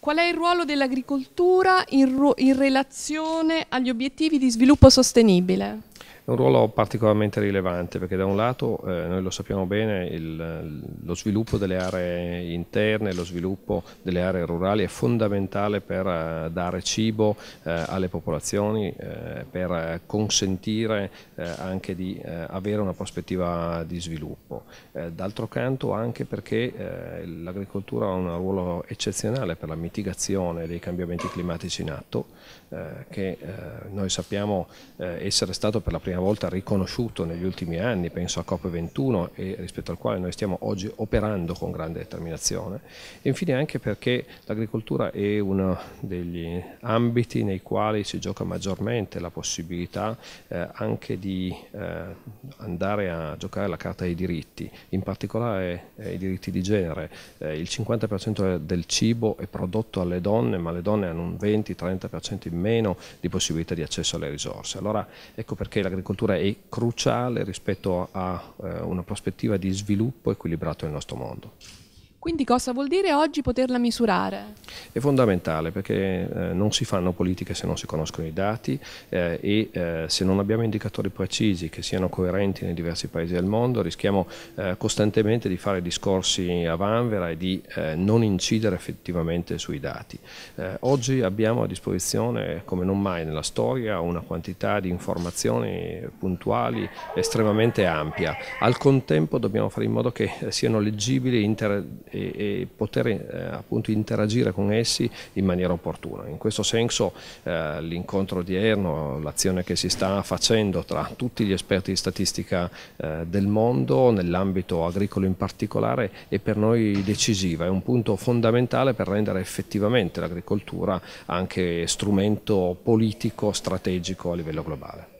Qual è il ruolo dell'agricoltura in, ru in relazione agli obiettivi di sviluppo sostenibile? un ruolo particolarmente rilevante perché da un lato eh, noi lo sappiamo bene, il, lo sviluppo delle aree interne, lo sviluppo delle aree rurali è fondamentale per eh, dare cibo eh, alle popolazioni, eh, per consentire eh, anche di avere una prospettiva di sviluppo. D'altro canto anche perché l'agricoltura ha un ruolo eccezionale per la mitigazione dei cambiamenti climatici in atto che noi sappiamo essere stato per la prima volta riconosciuto negli ultimi anni, penso a COP21 e rispetto al quale noi stiamo oggi operando con grande determinazione e infine anche perché l'agricoltura è uno degli ambiti nei quali si gioca maggiormente la possibilità eh, anche di eh, andare a giocare la carta dei diritti, in particolare eh, i diritti di genere, eh, il 50% del cibo è prodotto alle donne ma le donne hanno un 20-30% in meno di possibilità di accesso alle risorse, allora ecco perché l'agricoltura L'agricoltura è cruciale rispetto a eh, una prospettiva di sviluppo equilibrato nel nostro mondo. Quindi cosa vuol dire oggi poterla misurare? è fondamentale perché eh, non si fanno politiche se non si conoscono i dati eh, e eh, se non abbiamo indicatori precisi che siano coerenti nei diversi paesi del mondo rischiamo eh, costantemente di fare discorsi a vanvera e di eh, non incidere effettivamente sui dati. Eh, oggi abbiamo a disposizione come non mai nella storia una quantità di informazioni puntuali estremamente ampia. Al contempo dobbiamo fare in modo che siano leggibili e, e poter appunto interagire con essi in maniera opportuna. In questo senso eh, l'incontro odierno, l'azione che si sta facendo tra tutti gli esperti di statistica eh, del mondo, nell'ambito agricolo in particolare, è per noi decisiva, è un punto fondamentale per rendere effettivamente l'agricoltura anche strumento politico, strategico a livello globale.